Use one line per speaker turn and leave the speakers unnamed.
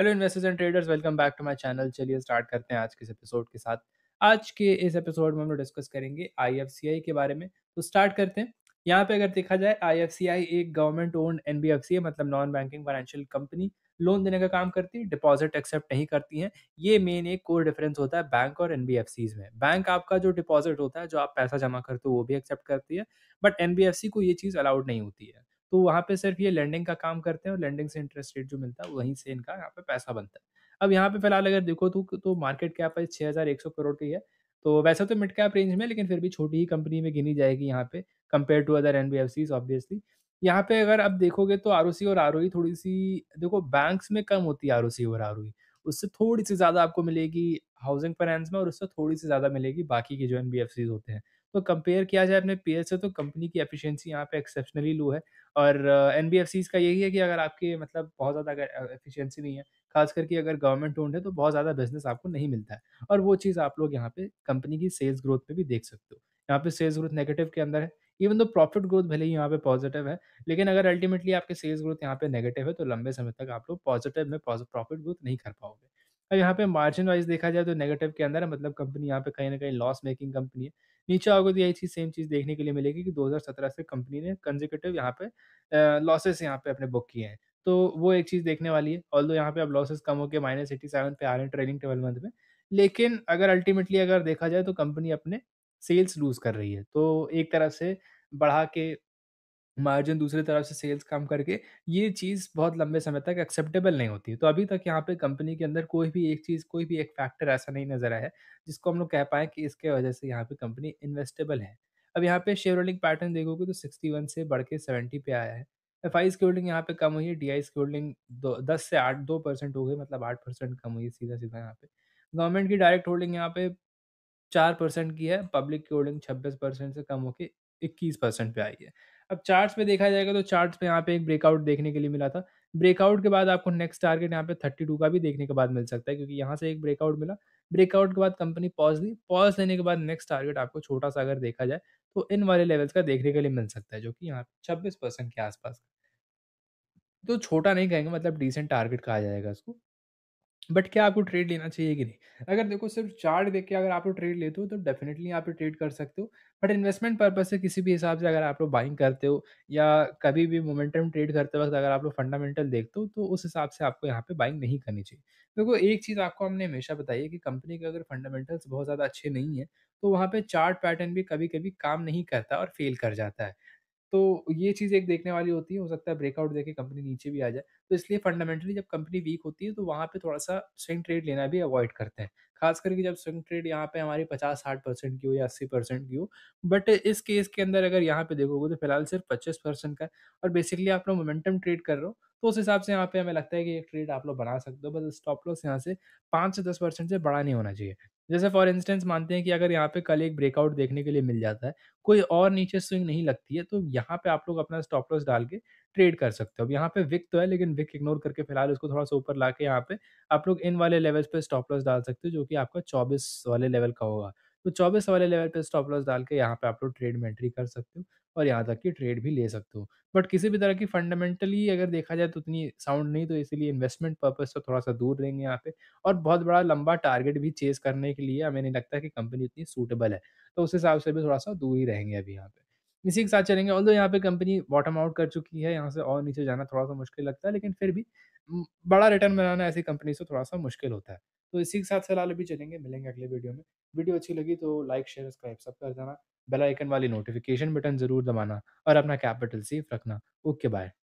Hello investors and traders welcome back to my channel चलिए start करते हैं आज के इस एपिसोड के साथ आज के इस एपिसोड में हम लोग डिस्कस करेंगे आई के बारे में तो स्टार्ट करते हैं यहाँ पे अगर देखा जाए आई एक गवर्नमेंट ओन्ड एन है मतलब non banking financial company loan देने का काम करती है डिपॉजिट एक्सेप्ट नहीं करती है ये मेन एक कोर डिफरेंस होता है बैंक और एन में बैंक आपका जो डिपॉजिट होता है जो आप पैसा जमा करते हो वो भी एक्सेप्ट करती है बट एन को ये चीज़ अलाउड नहीं होती है तो वहाँ पे सिर्फ ये लैंडिंग का काम करते हैं और लैंडिंग से इंटरेस्ट रेट जो मिलता है वहीं से इनका यहाँ पे पैसा बनता है अब यहाँ पे फिलहाल अगर देखो तो तो मार्केट कैप है छः हज़ार एक सौ करोड़ की है तो वैसे तो मिड कैप रेंज में लेकिन फिर भी छोटी ही कंपनी में गिनी जाएगी यहाँ पे compare to other N B F Cs obviously यहाँ पे अगर आप देखोगे तो आर और आर e थोड़ी सी देखो बैंक्स में कम होती है आर और आर e, उससे थोड़ी सी ज़्यादा आपको मिलेगी हाउसिंग फाइनेंस में और उससे थोड़ी सी ज़्यादा मिलेगी बाकी के जो एन होते हैं तो कंपेयर किया जाए अपने पीएस से तो कंपनी की एफिशिएंसी यहाँ पे एक्सेप्शनली लो है और एन का यही है कि अगर आपके मतलब बहुत ज़्यादा अगर एफिशिएंसी नहीं है खास करके अगर गवर्नमेंट ओन्ड है तो बहुत ज़्यादा बिजनेस आपको नहीं मिलता है और वो चीज़ आप लोग यहाँ पे कंपनी की सेल्स ग्रोथ पर भी देख सकते हो यहाँ पे सेल्स ग्रोथ नेगेटिव के अंदर है इवन तो प्रॉफिट ग्रोथ भले ही यहाँ पे पॉजिटिव है लेकिन अगर अल्टीमेटली आपके सेल्स ग्रोथ यहाँ पे नेगेटिव है तो लंबे समय तक आप लोग पॉजिटिव में प्रॉफिट ग्रोथ नहीं कर पाओगे अब यहाँ पे मार्जिन वाइज देखा जाए तो नेगेटिव के अंदर है मतलब कंपनी यहाँ पे कहीं ना कहीं लॉस मेकिंग कंपनी है नीचे आओगे तो यही चीज सेम चीज देखने के लिए मिलेगी कि 2017 से कंपनी ने कंजिक्यूटिव यहाँ पे लॉसेस यहाँ पे अपने बुक किए हैं तो वो एक चीज देखने वाली है ऑल दो यहाँ पे अब लॉसेस कम हो गए माइनस एटी सेवन पे आ रहे हैं ट्रेनिंग ट्वेल्व मंथ में लेकिन अगर अल्टीमेटली अगर देखा जाए तो कंपनी अपने सेल्स लूज कर रही है तो एक तरह से बढ़ा के मार्जिन दूसरी तरफ से सेल्स कम करके ये चीज़ बहुत लंबे समय तक एक्सेप्टेबल नहीं होती है। तो अभी तक यहाँ पे कंपनी के अंदर कोई भी एक चीज़ कोई भी एक फैक्टर ऐसा नहीं नज़र आया है, जिसको हम लोग कह पाएँ कि इसके वजह से यहाँ पे कंपनी इन्वेस्टेबल है। अब यहाँ पे शेयर होल्डिंग पैटर्न देखोगे तो सिक्सटी से बढ़ के सेवेंटी पे आया है। एफ आई की होल्डिंग यहाँ पे कम हुई है, डीआईज़ की होल्डिंग दो दस से आठ दो परसेंट हो गई मतलब आठ परसेंट कम हुई है सीधा-सीधा यहाँ पे। गवर्नमेंट की डायरेक्ट होल्डिंग यहाँ पे चार परसेंट की है, पब्लिक की होल्डिंग छब्बीस परसेंट से कम होके परसेंट पे आई है। अब चार्ट्स में देखा जाएगा तो चार्ट्स में यहाँ पे एक ब्रेकआउट देखने के लिए मिला था ब्रेकआउट के बाद आपको नेक्स्ट टारगेट यहाँ पे थर्टी टू का भी देखने के बाद मिल सकता है क्योंकि यहाँ से एक ब्रेकआउट मिला ब्रेकआउट के बाद कंपनी पॉज ली पॉज लेने के बाद नेक्स्ट टारगेट आपको छोटा सा अगर देखा जाए तो इन वाले लेवल्स का देखने के लिए मिल सकता है जो कि यहाँ पे छब्बीस परसेंट के आसपास तो छोटा नहीं कहेंगे मतलब डिसेंट टारगेट कहा जाएगा इसको बट क्या आपको ट्रेड लेना चाहिए कि नहीं? अगर देखो सिर्फ़ चार्ट देख के अगर आप लोग ट्रेड लेते हो तो डेफिनेटली आप ट्रेड कर सकते हो। बट इन्वेस्टमेंट पर्पज़ से किसी भी हिसाब से अगर आप लोग बाइंग करते हो या कभी भी मोमेंटम ट्रेड करते वक़्त अगर आप लोग फंडामेंटल देखते हो तो उस हिसाब से आपको यहाँ पे बाइंग नहीं करनी चाहिए। देखो एक चीज़ आपको हमने हमेशा बताई है कि कंपनी के अगर फंडामेंटल्स बहुत ज़्यादा अच्छे नहीं है तो वहाँ पे चार्ट पैटर्न भी कभी-कभी काम नहीं करता और फ़ेल कर जाता है। तो ये चीज़ एक देखने वाली होती है, हो सकता है ब्रेकआउट देके कंपनी नीचे भी आ जाए। तो इसलिए फंडामेंटली जब कंपनी वीक होती है तो वहाँ पे थोड़ा-सा स्विंग ट्रेड लेना भी अवॉइड करते हैं। ख़ास करके जब स्विंग ट्रेड यहाँ पे हमारी 50-60 परसेंट की हो या 80 परसेंट की हो। बट इस केस के अंदर अगर यहाँ पे देखोगे तो फ़िलहाल सिर्फ पच्चीस परसेंट का और बेसिकली आप लोग मोमेंटम ट्रेड कर रहे हो, तो उस हिसाब से यहाँ पे हमें लगता है कि एक ट्रेड आप लोग बना सकते हो। बस स्टॉप लॉस यहाँ से पाँच से दस परसेंट से बड़ा नहीं होना चाहिए। जैसे फॉर इंस्टेंस मानते हैं कि अगर यहाँ पे कल एक ब्रेकआउट देखने के लिए मिल जाता है कोई और नीचे स्विंग नहीं लगती है तो यहाँ पे आप लोग अपना स्टॉप लॉस डाल के ट्रेड कर सकते हो अब यहाँ पे विक तो है लेकिन विक इग्नोर करके फिलहाल उसको थोड़ा सा ऊपर ला के यहाँ पे आप लोग इन वाले लेवल्स पे स्टॉप लॉस डाल सकते हो जो कि आपका चौबीस वाले लेवल का होगा तो चौबीस वाले लेवल पे स्टॉप लॉस डाल के यहाँ पे आप लोग ट्रेड में एंट्री कर सकते हो और यहाँ तक कि ट्रेड भी ले सकते हो बट किसी भी तरह की फंडामेंटली अगर देखा जाए तो उतनी साउंड नहीं तो इसीलिए इन्वेस्टमेंट पर्पज तो थोड़ा सा दूर रहेंगे यहाँ पे और बहुत बड़ा लंबा टारगेट भी चेज करने के लिए हमें नहीं लगता कि कंपनी इतनी सूटेबल है तो उस हिसाब से भी थोड़ा सा दूर ही रहेंगे अभी यहाँ पे इसी के साथ चलेंगे ऑल्दो यहाँ पे कंपनी बॉटम आउट कर चुकी है यहाँ से और नीचे जाना थोड़ा सा मुश्किल लगता है लेकिन फिर भी बड़ा रिटर्न बनाना ऐसी कंपनी से थोड़ा सा मुश्किल होता है तो इसी के साथ फिलहाल अभी चलेंगे मिलेंगे अगले वीडियो में वीडियो अच्छी लगी तो लाइक शेयर सब्सक्राइब सब कर जाना बेल आइकन वाली नोटिफिकेशन बटन जरूर दबाना और अपना कैपिटल सेफ रखना ओके बाय